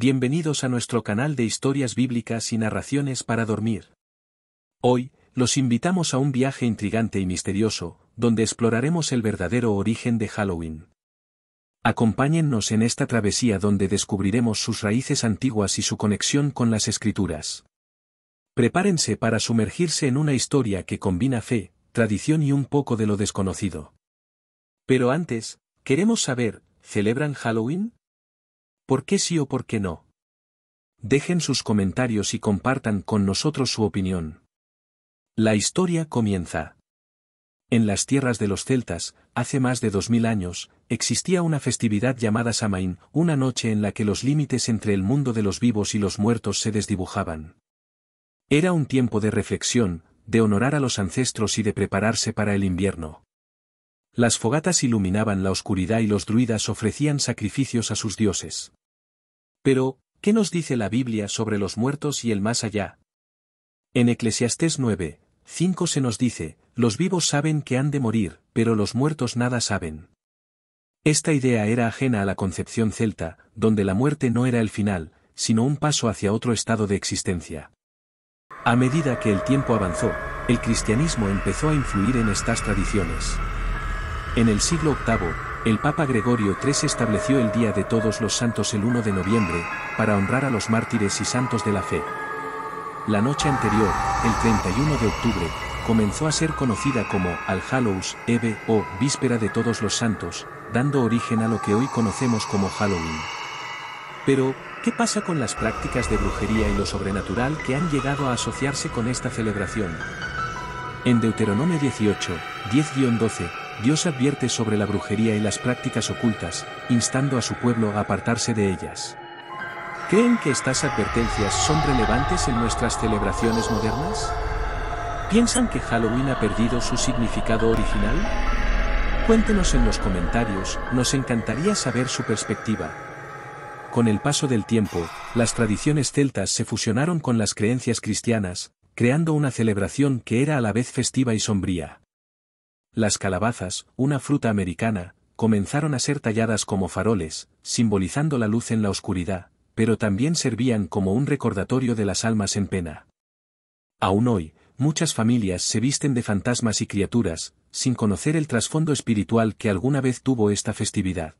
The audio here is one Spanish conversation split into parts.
Bienvenidos a nuestro canal de historias bíblicas y narraciones para dormir. Hoy, los invitamos a un viaje intrigante y misterioso, donde exploraremos el verdadero origen de Halloween. Acompáñennos en esta travesía donde descubriremos sus raíces antiguas y su conexión con las escrituras. Prepárense para sumergirse en una historia que combina fe, tradición y un poco de lo desconocido. Pero antes, queremos saber, ¿celebran Halloween? ¿Por qué sí o por qué no? Dejen sus comentarios y compartan con nosotros su opinión. La historia comienza. En las tierras de los celtas, hace más de dos mil años, existía una festividad llamada Samain, una noche en la que los límites entre el mundo de los vivos y los muertos se desdibujaban. Era un tiempo de reflexión, de honorar a los ancestros y de prepararse para el invierno. Las fogatas iluminaban la oscuridad y los druidas ofrecían sacrificios a sus dioses. Pero, ¿qué nos dice la Biblia sobre los muertos y el más allá? En Eclesiastés 9, 5 se nos dice, los vivos saben que han de morir, pero los muertos nada saben. Esta idea era ajena a la concepción celta, donde la muerte no era el final, sino un paso hacia otro estado de existencia. A medida que el tiempo avanzó, el cristianismo empezó a influir en estas tradiciones. En el siglo VIII, el Papa Gregorio III estableció el Día de Todos los Santos el 1 de noviembre, para honrar a los mártires y santos de la fe. La noche anterior, el 31 de octubre, comenzó a ser conocida como Al Hallows Eve o Víspera de Todos los Santos, dando origen a lo que hoy conocemos como Halloween. Pero, ¿qué pasa con las prácticas de brujería y lo sobrenatural que han llegado a asociarse con esta celebración? En Deuteronomio 18, 10-12, Dios advierte sobre la brujería y las prácticas ocultas, instando a su pueblo a apartarse de ellas. ¿Creen que estas advertencias son relevantes en nuestras celebraciones modernas? ¿Piensan que Halloween ha perdido su significado original? Cuéntenos en los comentarios, nos encantaría saber su perspectiva. Con el paso del tiempo, las tradiciones celtas se fusionaron con las creencias cristianas, creando una celebración que era a la vez festiva y sombría. Las calabazas, una fruta americana, comenzaron a ser talladas como faroles, simbolizando la luz en la oscuridad, pero también servían como un recordatorio de las almas en pena. Aún hoy, muchas familias se visten de fantasmas y criaturas, sin conocer el trasfondo espiritual que alguna vez tuvo esta festividad.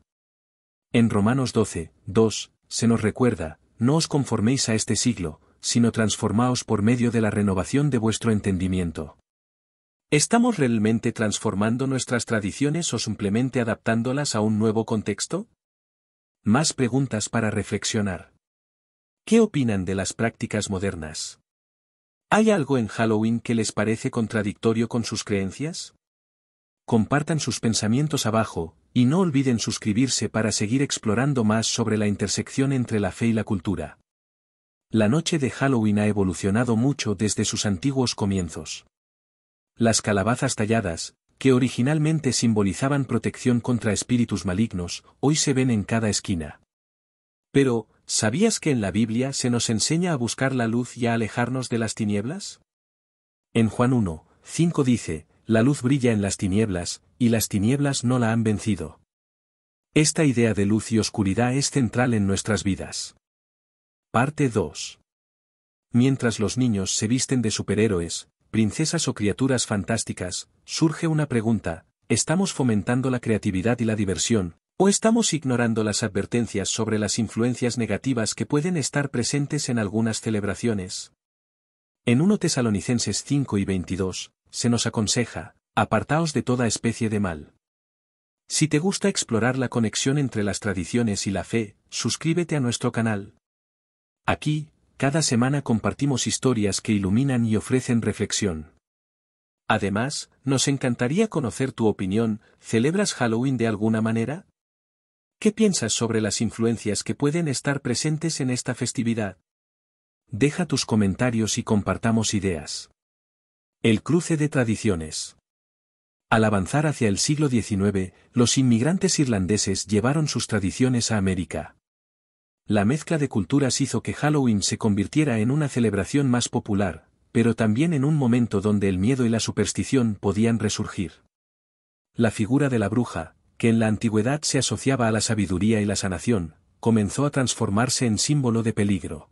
En Romanos 12, 2, se nos recuerda, no os conforméis a este siglo, sino transformaos por medio de la renovación de vuestro entendimiento ¿Estamos realmente transformando nuestras tradiciones o simplemente adaptándolas a un nuevo contexto? Más preguntas para reflexionar. ¿Qué opinan de las prácticas modernas? ¿Hay algo en Halloween que les parece contradictorio con sus creencias? Compartan sus pensamientos abajo, y no olviden suscribirse para seguir explorando más sobre la intersección entre la fe y la cultura. La noche de Halloween ha evolucionado mucho desde sus antiguos comienzos. Las calabazas talladas, que originalmente simbolizaban protección contra espíritus malignos, hoy se ven en cada esquina. Pero, ¿sabías que en la Biblia se nos enseña a buscar la luz y a alejarnos de las tinieblas? En Juan 1, 5 dice, la luz brilla en las tinieblas, y las tinieblas no la han vencido. Esta idea de luz y oscuridad es central en nuestras vidas. Parte 2. Mientras los niños se visten de superhéroes, princesas o criaturas fantásticas, surge una pregunta, ¿estamos fomentando la creatividad y la diversión, o estamos ignorando las advertencias sobre las influencias negativas que pueden estar presentes en algunas celebraciones? En 1 Tesalonicenses 5 y 22, se nos aconseja, apartaos de toda especie de mal. Si te gusta explorar la conexión entre las tradiciones y la fe, suscríbete a nuestro canal. Aquí, cada semana compartimos historias que iluminan y ofrecen reflexión. Además, nos encantaría conocer tu opinión, ¿celebras Halloween de alguna manera? ¿Qué piensas sobre las influencias que pueden estar presentes en esta festividad? Deja tus comentarios y compartamos ideas. El cruce de tradiciones. Al avanzar hacia el siglo XIX, los inmigrantes irlandeses llevaron sus tradiciones a América. La mezcla de culturas hizo que Halloween se convirtiera en una celebración más popular, pero también en un momento donde el miedo y la superstición podían resurgir. La figura de la bruja, que en la antigüedad se asociaba a la sabiduría y la sanación, comenzó a transformarse en símbolo de peligro.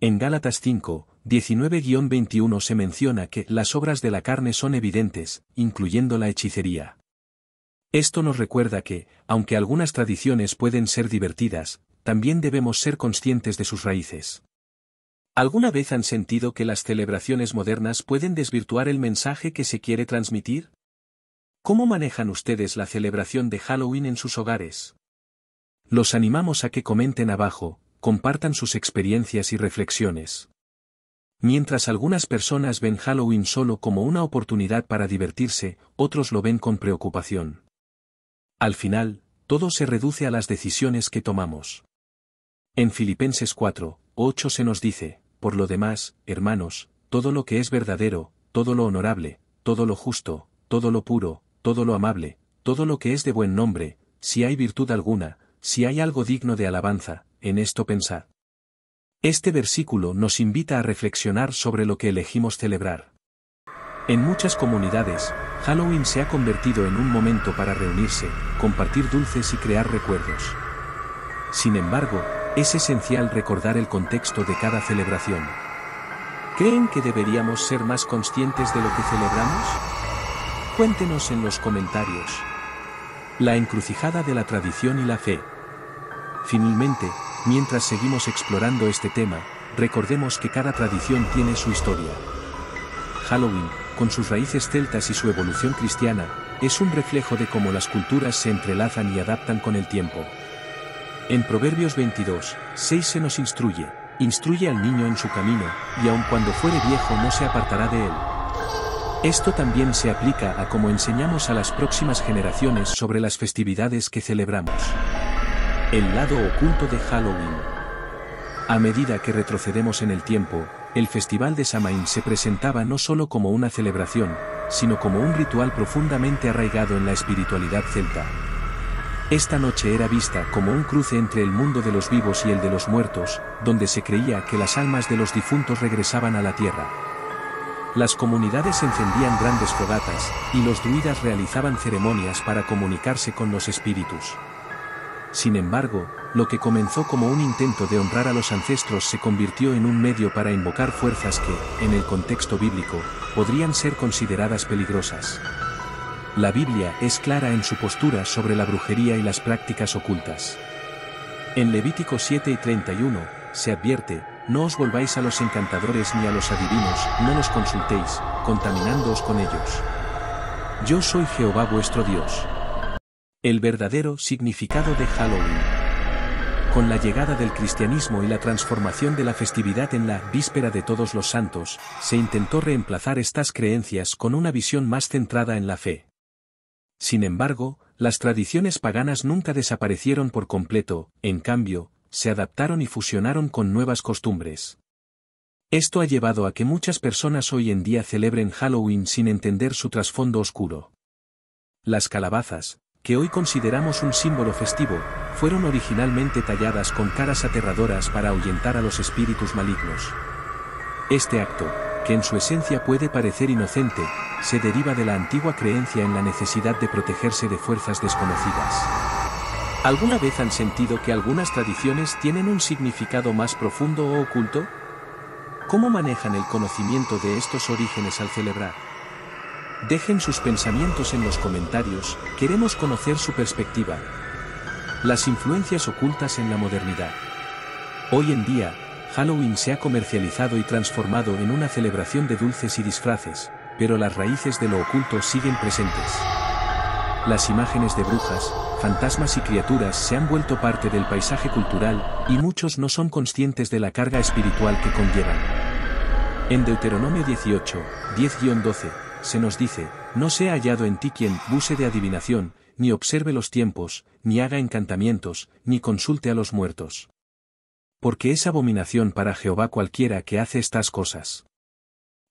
En Gálatas 5, 19-21 se menciona que las obras de la carne son evidentes, incluyendo la hechicería. Esto nos recuerda que, aunque algunas tradiciones pueden ser divertidas, también debemos ser conscientes de sus raíces. ¿Alguna vez han sentido que las celebraciones modernas pueden desvirtuar el mensaje que se quiere transmitir? ¿Cómo manejan ustedes la celebración de Halloween en sus hogares? Los animamos a que comenten abajo, compartan sus experiencias y reflexiones. Mientras algunas personas ven Halloween solo como una oportunidad para divertirse, otros lo ven con preocupación. Al final, todo se reduce a las decisiones que tomamos. En Filipenses 4, 8 se nos dice, por lo demás, hermanos, todo lo que es verdadero, todo lo honorable, todo lo justo, todo lo puro, todo lo amable, todo lo que es de buen nombre, si hay virtud alguna, si hay algo digno de alabanza, en esto pensad. Este versículo nos invita a reflexionar sobre lo que elegimos celebrar. En muchas comunidades, Halloween se ha convertido en un momento para reunirse, compartir dulces y crear recuerdos. Sin embargo, es esencial recordar el contexto de cada celebración. ¿Creen que deberíamos ser más conscientes de lo que celebramos? Cuéntenos en los comentarios. La encrucijada de la tradición y la fe. Finalmente, mientras seguimos explorando este tema, recordemos que cada tradición tiene su historia. Halloween, con sus raíces celtas y su evolución cristiana, es un reflejo de cómo las culturas se entrelazan y adaptan con el tiempo. En Proverbios 22, 6 se nos instruye, instruye al niño en su camino, y aun cuando fuere viejo no se apartará de él. Esto también se aplica a cómo enseñamos a las próximas generaciones sobre las festividades que celebramos. El lado oculto de Halloween. A medida que retrocedemos en el tiempo, el Festival de Samaín se presentaba no solo como una celebración, sino como un ritual profundamente arraigado en la espiritualidad celta. Esta noche era vista como un cruce entre el mundo de los vivos y el de los muertos, donde se creía que las almas de los difuntos regresaban a la tierra. Las comunidades encendían grandes fogatas, y los druidas realizaban ceremonias para comunicarse con los espíritus. Sin embargo, lo que comenzó como un intento de honrar a los ancestros se convirtió en un medio para invocar fuerzas que, en el contexto bíblico, podrían ser consideradas peligrosas. La Biblia es clara en su postura sobre la brujería y las prácticas ocultas. En Levítico 7 y 31, se advierte, no os volváis a los encantadores ni a los adivinos, no los consultéis, contaminándoos con ellos. Yo soy Jehová vuestro Dios. El verdadero significado de Halloween. Con la llegada del cristianismo y la transformación de la festividad en la víspera de todos los santos, se intentó reemplazar estas creencias con una visión más centrada en la fe. Sin embargo, las tradiciones paganas nunca desaparecieron por completo, en cambio, se adaptaron y fusionaron con nuevas costumbres. Esto ha llevado a que muchas personas hoy en día celebren Halloween sin entender su trasfondo oscuro. Las calabazas, que hoy consideramos un símbolo festivo, fueron originalmente talladas con caras aterradoras para ahuyentar a los espíritus malignos. Este acto, que en su esencia puede parecer inocente, se deriva de la antigua creencia en la necesidad de protegerse de fuerzas desconocidas. ¿Alguna vez han sentido que algunas tradiciones tienen un significado más profundo o oculto? ¿Cómo manejan el conocimiento de estos orígenes al celebrar? Dejen sus pensamientos en los comentarios, queremos conocer su perspectiva. Las influencias ocultas en la modernidad. Hoy en día, Halloween se ha comercializado y transformado en una celebración de dulces y disfraces, pero las raíces de lo oculto siguen presentes. Las imágenes de brujas, fantasmas y criaturas se han vuelto parte del paisaje cultural, y muchos no son conscientes de la carga espiritual que conllevan. En Deuteronomio 18, 10-12, se nos dice, no sea hallado en ti quien buse de adivinación, ni observe los tiempos, ni haga encantamientos, ni consulte a los muertos porque es abominación para Jehová cualquiera que hace estas cosas.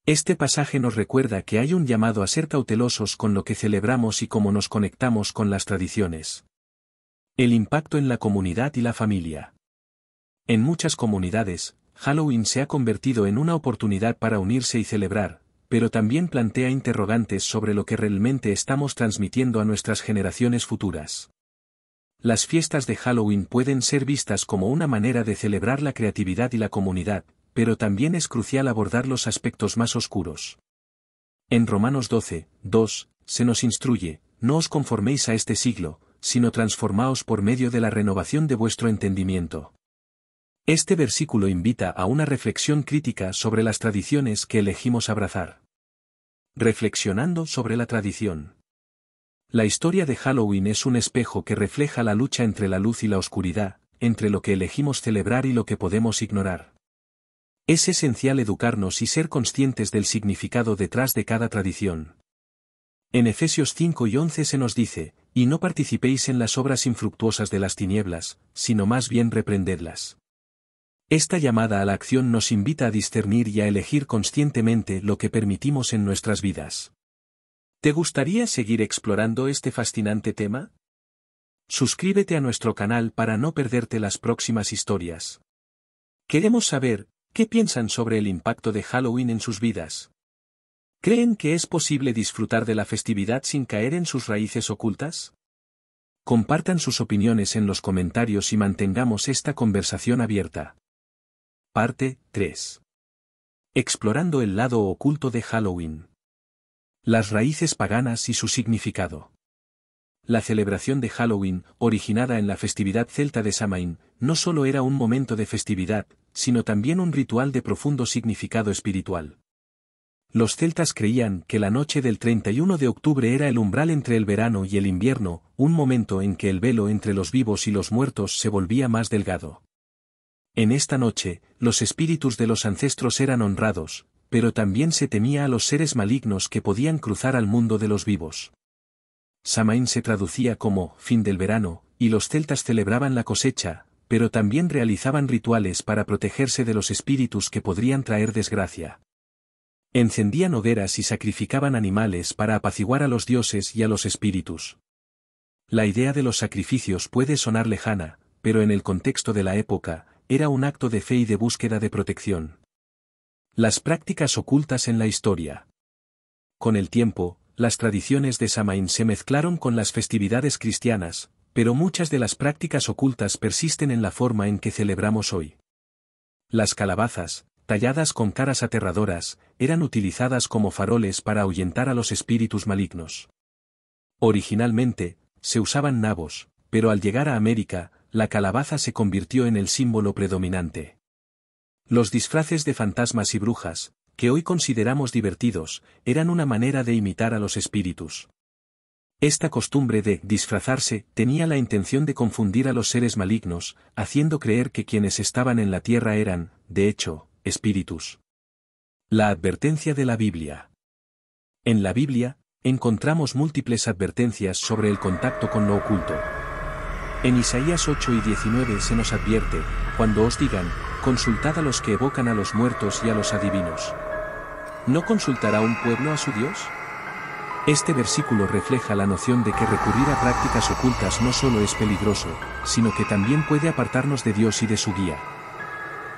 Este pasaje nos recuerda que hay un llamado a ser cautelosos con lo que celebramos y cómo nos conectamos con las tradiciones. El impacto en la comunidad y la familia. En muchas comunidades, Halloween se ha convertido en una oportunidad para unirse y celebrar, pero también plantea interrogantes sobre lo que realmente estamos transmitiendo a nuestras generaciones futuras. Las fiestas de Halloween pueden ser vistas como una manera de celebrar la creatividad y la comunidad, pero también es crucial abordar los aspectos más oscuros. En Romanos 12, 2, se nos instruye, no os conforméis a este siglo, sino transformaos por medio de la renovación de vuestro entendimiento. Este versículo invita a una reflexión crítica sobre las tradiciones que elegimos abrazar. Reflexionando sobre la tradición. La historia de Halloween es un espejo que refleja la lucha entre la luz y la oscuridad, entre lo que elegimos celebrar y lo que podemos ignorar. Es esencial educarnos y ser conscientes del significado detrás de cada tradición. En Efesios 5 y 11 se nos dice, y no participéis en las obras infructuosas de las tinieblas, sino más bien reprendedlas. Esta llamada a la acción nos invita a discernir y a elegir conscientemente lo que permitimos en nuestras vidas. ¿Te gustaría seguir explorando este fascinante tema? Suscríbete a nuestro canal para no perderte las próximas historias. Queremos saber, ¿qué piensan sobre el impacto de Halloween en sus vidas? ¿Creen que es posible disfrutar de la festividad sin caer en sus raíces ocultas? Compartan sus opiniones en los comentarios y mantengamos esta conversación abierta. Parte 3. Explorando el lado oculto de Halloween. Las raíces paganas y su significado. La celebración de Halloween, originada en la festividad celta de Samhain, no solo era un momento de festividad, sino también un ritual de profundo significado espiritual. Los celtas creían que la noche del 31 de octubre era el umbral entre el verano y el invierno, un momento en que el velo entre los vivos y los muertos se volvía más delgado. En esta noche, los espíritus de los ancestros eran honrados, pero también se temía a los seres malignos que podían cruzar al mundo de los vivos. Samain se traducía como fin del verano, y los celtas celebraban la cosecha, pero también realizaban rituales para protegerse de los espíritus que podrían traer desgracia. Encendían hogueras y sacrificaban animales para apaciguar a los dioses y a los espíritus. La idea de los sacrificios puede sonar lejana, pero en el contexto de la época, era un acto de fe y de búsqueda de protección. Las prácticas ocultas en la historia. Con el tiempo, las tradiciones de Samaín se mezclaron con las festividades cristianas, pero muchas de las prácticas ocultas persisten en la forma en que celebramos hoy. Las calabazas, talladas con caras aterradoras, eran utilizadas como faroles para ahuyentar a los espíritus malignos. Originalmente, se usaban nabos, pero al llegar a América, la calabaza se convirtió en el símbolo predominante. Los disfraces de fantasmas y brujas, que hoy consideramos divertidos, eran una manera de imitar a los espíritus. Esta costumbre de disfrazarse tenía la intención de confundir a los seres malignos, haciendo creer que quienes estaban en la tierra eran, de hecho, espíritus. La advertencia de la Biblia. En la Biblia, encontramos múltiples advertencias sobre el contacto con lo oculto. En Isaías 8 y 19 se nos advierte, cuando os digan, consultad a los que evocan a los muertos y a los adivinos. ¿No consultará un pueblo a su Dios? Este versículo refleja la noción de que recurrir a prácticas ocultas no solo es peligroso, sino que también puede apartarnos de Dios y de su guía.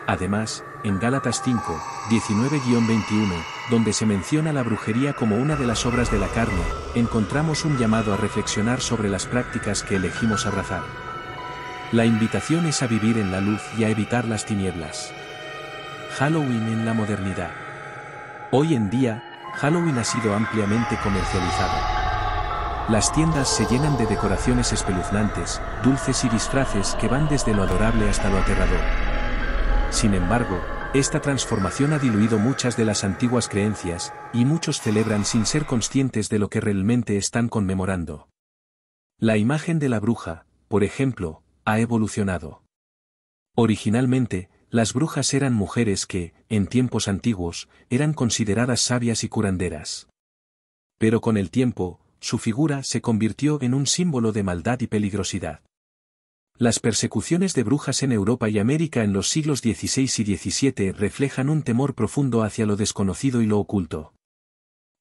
Además, en Gálatas 5, 19-21, donde se menciona la brujería como una de las obras de la carne, encontramos un llamado a reflexionar sobre las prácticas que elegimos abrazar. La invitación es a vivir en la luz y a evitar las tinieblas. Halloween en la modernidad. Hoy en día, Halloween ha sido ampliamente comercializado. Las tiendas se llenan de decoraciones espeluznantes, dulces y disfraces que van desde lo adorable hasta lo aterrador. Sin embargo, esta transformación ha diluido muchas de las antiguas creencias, y muchos celebran sin ser conscientes de lo que realmente están conmemorando. La imagen de la bruja, por ejemplo, ha evolucionado. Originalmente, las brujas eran mujeres que, en tiempos antiguos, eran consideradas sabias y curanderas. Pero con el tiempo, su figura se convirtió en un símbolo de maldad y peligrosidad. Las persecuciones de brujas en Europa y América en los siglos XVI y XVII reflejan un temor profundo hacia lo desconocido y lo oculto.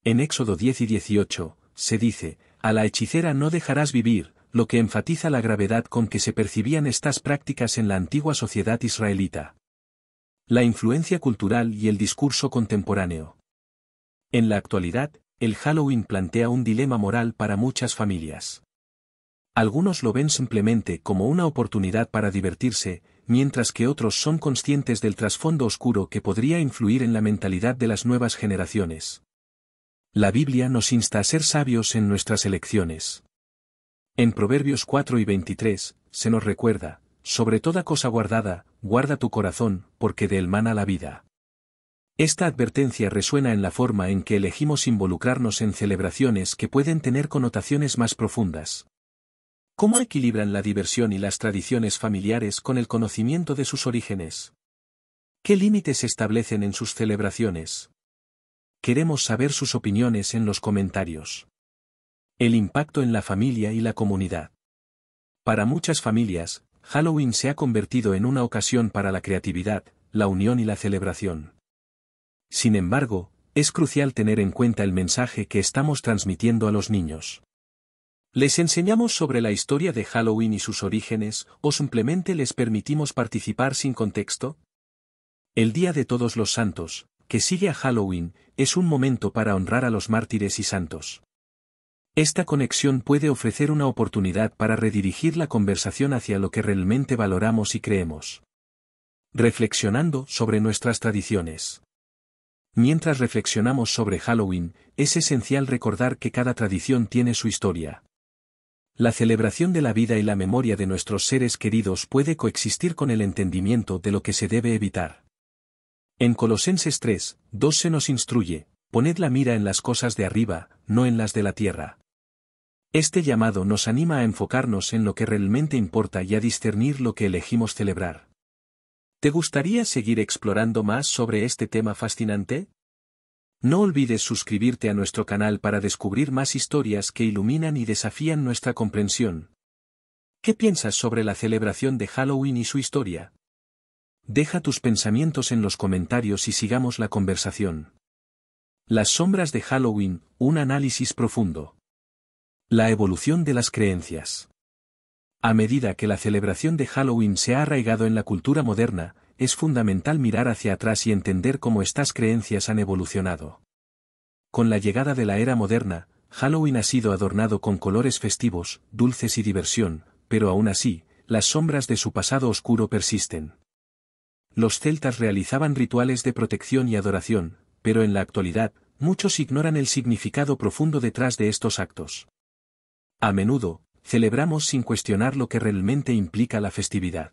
En Éxodo 10 y 18, se dice, a la hechicera no dejarás vivir, lo que enfatiza la gravedad con que se percibían estas prácticas en la antigua sociedad israelita. La influencia cultural y el discurso contemporáneo. En la actualidad, el Halloween plantea un dilema moral para muchas familias. Algunos lo ven simplemente como una oportunidad para divertirse, mientras que otros son conscientes del trasfondo oscuro que podría influir en la mentalidad de las nuevas generaciones. La Biblia nos insta a ser sabios en nuestras elecciones. En Proverbios 4 y 23, se nos recuerda, sobre toda cosa guardada, guarda tu corazón, porque de él mana la vida. Esta advertencia resuena en la forma en que elegimos involucrarnos en celebraciones que pueden tener connotaciones más profundas. ¿Cómo equilibran la diversión y las tradiciones familiares con el conocimiento de sus orígenes? ¿Qué límites establecen en sus celebraciones? Queremos saber sus opiniones en los comentarios. El impacto en la familia y la comunidad. Para muchas familias, Halloween se ha convertido en una ocasión para la creatividad, la unión y la celebración. Sin embargo, es crucial tener en cuenta el mensaje que estamos transmitiendo a los niños. Les enseñamos sobre la historia de Halloween y sus orígenes, o simplemente les permitimos participar sin contexto. El Día de Todos los Santos, que sigue a Halloween, es un momento para honrar a los mártires y santos. Esta conexión puede ofrecer una oportunidad para redirigir la conversación hacia lo que realmente valoramos y creemos. Reflexionando sobre nuestras tradiciones. Mientras reflexionamos sobre Halloween, es esencial recordar que cada tradición tiene su historia. La celebración de la vida y la memoria de nuestros seres queridos puede coexistir con el entendimiento de lo que se debe evitar. En Colosenses 3, 2 se nos instruye, poned la mira en las cosas de arriba, no en las de la tierra. Este llamado nos anima a enfocarnos en lo que realmente importa y a discernir lo que elegimos celebrar. ¿Te gustaría seguir explorando más sobre este tema fascinante? No olvides suscribirte a nuestro canal para descubrir más historias que iluminan y desafían nuestra comprensión. ¿Qué piensas sobre la celebración de Halloween y su historia? Deja tus pensamientos en los comentarios y sigamos la conversación. Las sombras de Halloween, un análisis profundo. La evolución de las creencias. A medida que la celebración de Halloween se ha arraigado en la cultura moderna, es fundamental mirar hacia atrás y entender cómo estas creencias han evolucionado. Con la llegada de la era moderna, Halloween ha sido adornado con colores festivos, dulces y diversión, pero aún así, las sombras de su pasado oscuro persisten. Los celtas realizaban rituales de protección y adoración, pero en la actualidad, muchos ignoran el significado profundo detrás de estos actos. A menudo, celebramos sin cuestionar lo que realmente implica la festividad.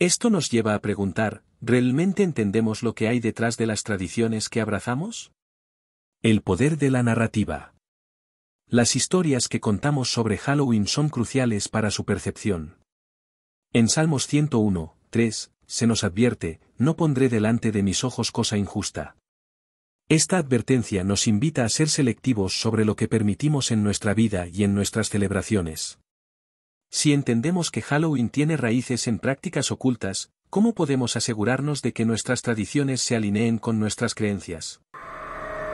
Esto nos lleva a preguntar, ¿realmente entendemos lo que hay detrás de las tradiciones que abrazamos? El poder de la narrativa. Las historias que contamos sobre Halloween son cruciales para su percepción. En Salmos 101, 3, se nos advierte, no pondré delante de mis ojos cosa injusta. Esta advertencia nos invita a ser selectivos sobre lo que permitimos en nuestra vida y en nuestras celebraciones. Si entendemos que Halloween tiene raíces en prácticas ocultas, ¿cómo podemos asegurarnos de que nuestras tradiciones se alineen con nuestras creencias?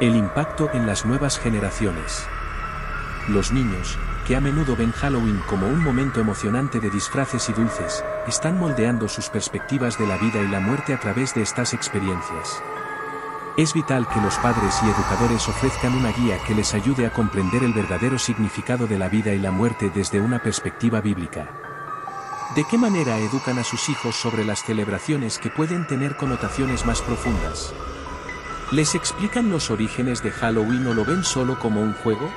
El impacto en las nuevas generaciones. Los niños, que a menudo ven Halloween como un momento emocionante de disfraces y dulces, están moldeando sus perspectivas de la vida y la muerte a través de estas experiencias. Es vital que los padres y educadores ofrezcan una guía que les ayude a comprender el verdadero significado de la vida y la muerte desde una perspectiva bíblica. ¿De qué manera educan a sus hijos sobre las celebraciones que pueden tener connotaciones más profundas? ¿Les explican los orígenes de Halloween o lo ven solo como un juego?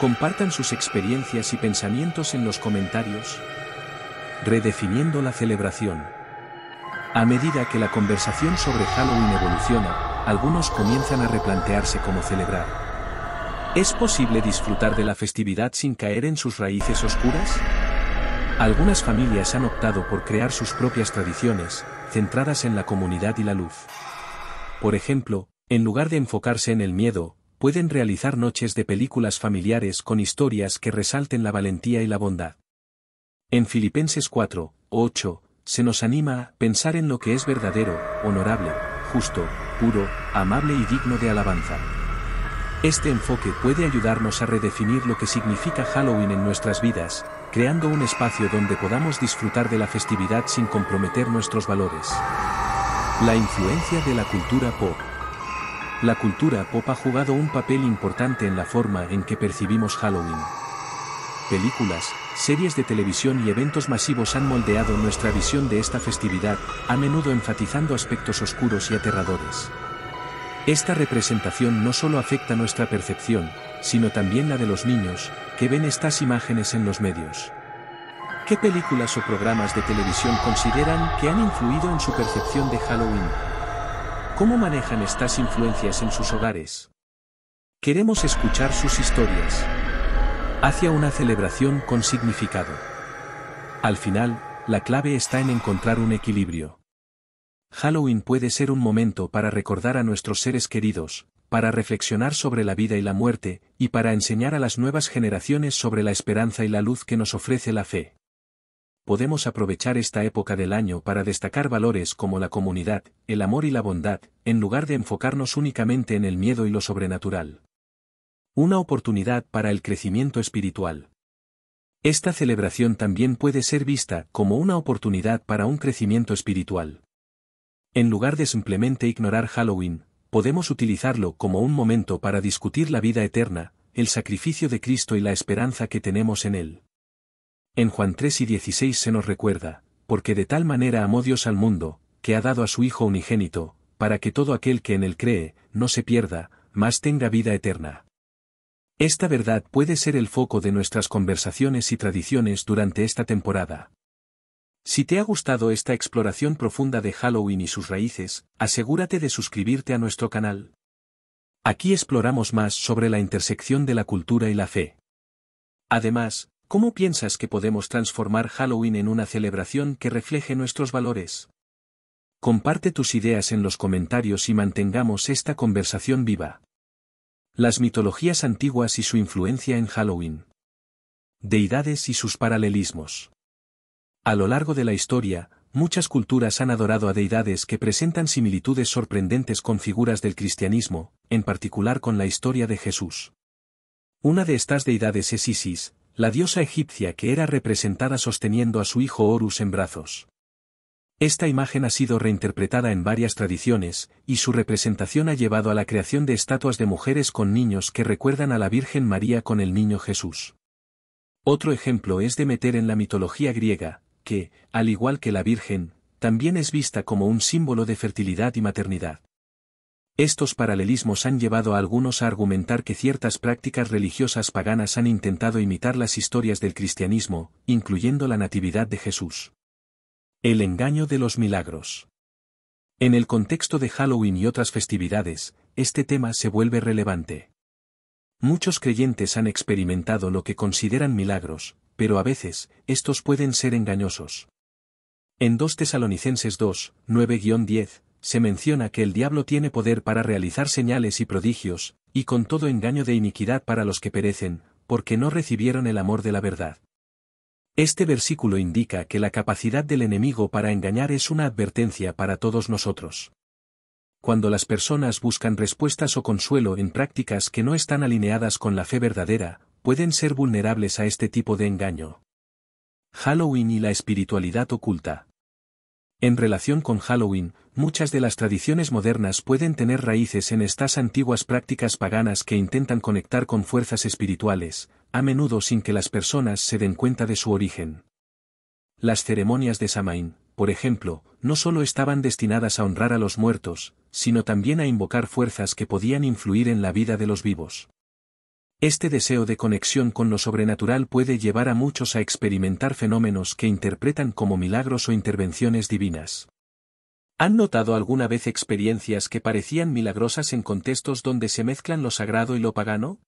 Compartan sus experiencias y pensamientos en los comentarios. Redefiniendo la celebración. A medida que la conversación sobre Halloween evoluciona, algunos comienzan a replantearse cómo celebrar. ¿Es posible disfrutar de la festividad sin caer en sus raíces oscuras? Algunas familias han optado por crear sus propias tradiciones, centradas en la comunidad y la luz. Por ejemplo, en lugar de enfocarse en el miedo, pueden realizar noches de películas familiares con historias que resalten la valentía y la bondad. En Filipenses 4, 8, se nos anima a pensar en lo que es verdadero, honorable, justo, puro, amable y digno de alabanza. Este enfoque puede ayudarnos a redefinir lo que significa Halloween en nuestras vidas, creando un espacio donde podamos disfrutar de la festividad sin comprometer nuestros valores. La influencia de la cultura pop. La cultura pop ha jugado un papel importante en la forma en que percibimos Halloween. Películas, series de televisión y eventos masivos han moldeado nuestra visión de esta festividad, a menudo enfatizando aspectos oscuros y aterradores. Esta representación no solo afecta nuestra percepción, sino también la de los niños, que ven estas imágenes en los medios. ¿Qué películas o programas de televisión consideran que han influido en su percepción de Halloween? ¿Cómo manejan estas influencias en sus hogares? Queremos escuchar sus historias hacia una celebración con significado. Al final, la clave está en encontrar un equilibrio. Halloween puede ser un momento para recordar a nuestros seres queridos, para reflexionar sobre la vida y la muerte, y para enseñar a las nuevas generaciones sobre la esperanza y la luz que nos ofrece la fe. Podemos aprovechar esta época del año para destacar valores como la comunidad, el amor y la bondad, en lugar de enfocarnos únicamente en el miedo y lo sobrenatural. Una oportunidad para el crecimiento espiritual. Esta celebración también puede ser vista como una oportunidad para un crecimiento espiritual. En lugar de simplemente ignorar Halloween, podemos utilizarlo como un momento para discutir la vida eterna, el sacrificio de Cristo y la esperanza que tenemos en Él. En Juan 3 y 16 se nos recuerda, porque de tal manera amó Dios al mundo, que ha dado a su Hijo unigénito, para que todo aquel que en Él cree, no se pierda, más tenga vida eterna. Esta verdad puede ser el foco de nuestras conversaciones y tradiciones durante esta temporada. Si te ha gustado esta exploración profunda de Halloween y sus raíces, asegúrate de suscribirte a nuestro canal. Aquí exploramos más sobre la intersección de la cultura y la fe. Además, ¿cómo piensas que podemos transformar Halloween en una celebración que refleje nuestros valores? Comparte tus ideas en los comentarios y mantengamos esta conversación viva. Las mitologías antiguas y su influencia en Halloween. Deidades y sus paralelismos. A lo largo de la historia, muchas culturas han adorado a deidades que presentan similitudes sorprendentes con figuras del cristianismo, en particular con la historia de Jesús. Una de estas deidades es Isis, la diosa egipcia que era representada sosteniendo a su hijo Horus en brazos. Esta imagen ha sido reinterpretada en varias tradiciones, y su representación ha llevado a la creación de estatuas de mujeres con niños que recuerdan a la Virgen María con el niño Jesús. Otro ejemplo es de meter en la mitología griega, que, al igual que la Virgen, también es vista como un símbolo de fertilidad y maternidad. Estos paralelismos han llevado a algunos a argumentar que ciertas prácticas religiosas paganas han intentado imitar las historias del cristianismo, incluyendo la Natividad de Jesús. El engaño de los milagros. En el contexto de Halloween y otras festividades, este tema se vuelve relevante. Muchos creyentes han experimentado lo que consideran milagros, pero a veces, estos pueden ser engañosos. En 2 Tesalonicenses 2, 9-10, se menciona que el diablo tiene poder para realizar señales y prodigios, y con todo engaño de iniquidad para los que perecen, porque no recibieron el amor de la verdad. Este versículo indica que la capacidad del enemigo para engañar es una advertencia para todos nosotros. Cuando las personas buscan respuestas o consuelo en prácticas que no están alineadas con la fe verdadera, pueden ser vulnerables a este tipo de engaño. Halloween y la espiritualidad oculta. En relación con Halloween, muchas de las tradiciones modernas pueden tener raíces en estas antiguas prácticas paganas que intentan conectar con fuerzas espirituales, a menudo sin que las personas se den cuenta de su origen. Las ceremonias de Samaín, por ejemplo, no solo estaban destinadas a honrar a los muertos, sino también a invocar fuerzas que podían influir en la vida de los vivos. Este deseo de conexión con lo sobrenatural puede llevar a muchos a experimentar fenómenos que interpretan como milagros o intervenciones divinas. ¿Han notado alguna vez experiencias que parecían milagrosas en contextos donde se mezclan lo sagrado y lo pagano?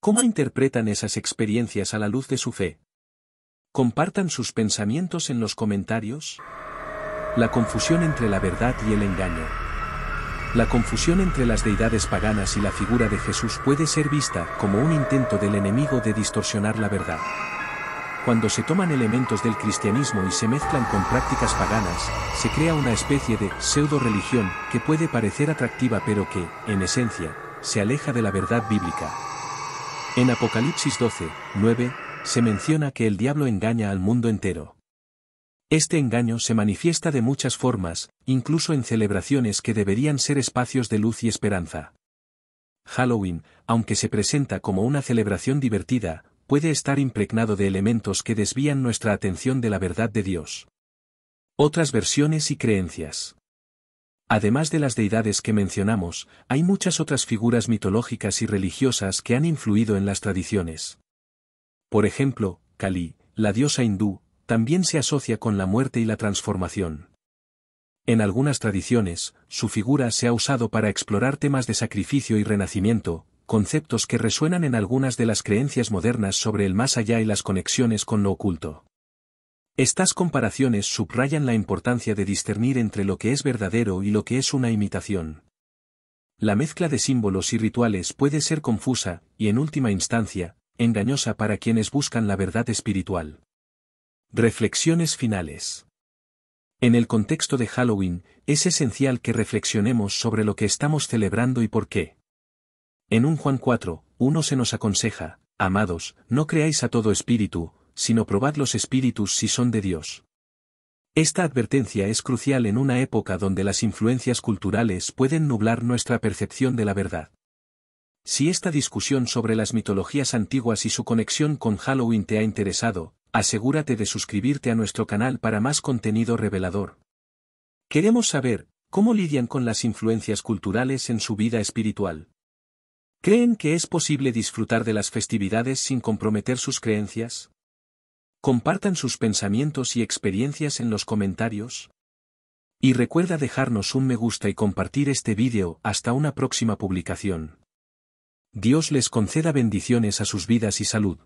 ¿Cómo interpretan esas experiencias a la luz de su fe? Compartan sus pensamientos en los comentarios. La confusión entre la verdad y el engaño. La confusión entre las deidades paganas y la figura de Jesús puede ser vista como un intento del enemigo de distorsionar la verdad. Cuando se toman elementos del cristianismo y se mezclan con prácticas paganas, se crea una especie de pseudo-religión que puede parecer atractiva pero que, en esencia, se aleja de la verdad bíblica. En Apocalipsis 12, 9, se menciona que el diablo engaña al mundo entero. Este engaño se manifiesta de muchas formas, incluso en celebraciones que deberían ser espacios de luz y esperanza. Halloween, aunque se presenta como una celebración divertida, puede estar impregnado de elementos que desvían nuestra atención de la verdad de Dios. Otras versiones y creencias. Además de las deidades que mencionamos, hay muchas otras figuras mitológicas y religiosas que han influido en las tradiciones. Por ejemplo, Kali, la diosa hindú, también se asocia con la muerte y la transformación. En algunas tradiciones, su figura se ha usado para explorar temas de sacrificio y renacimiento, conceptos que resuenan en algunas de las creencias modernas sobre el más allá y las conexiones con lo oculto. Estas comparaciones subrayan la importancia de discernir entre lo que es verdadero y lo que es una imitación. La mezcla de símbolos y rituales puede ser confusa, y en última instancia, engañosa para quienes buscan la verdad espiritual. Reflexiones finales. En el contexto de Halloween, es esencial que reflexionemos sobre lo que estamos celebrando y por qué. En un Juan 4, uno se nos aconseja, amados, no creáis a todo espíritu, sino probad los espíritus si son de Dios. Esta advertencia es crucial en una época donde las influencias culturales pueden nublar nuestra percepción de la verdad. Si esta discusión sobre las mitologías antiguas y su conexión con Halloween te ha interesado, asegúrate de suscribirte a nuestro canal para más contenido revelador. Queremos saber, ¿cómo lidian con las influencias culturales en su vida espiritual? ¿Creen que es posible disfrutar de las festividades sin comprometer sus creencias? Compartan sus pensamientos y experiencias en los comentarios. Y recuerda dejarnos un me gusta y compartir este vídeo hasta una próxima publicación. Dios les conceda bendiciones a sus vidas y salud.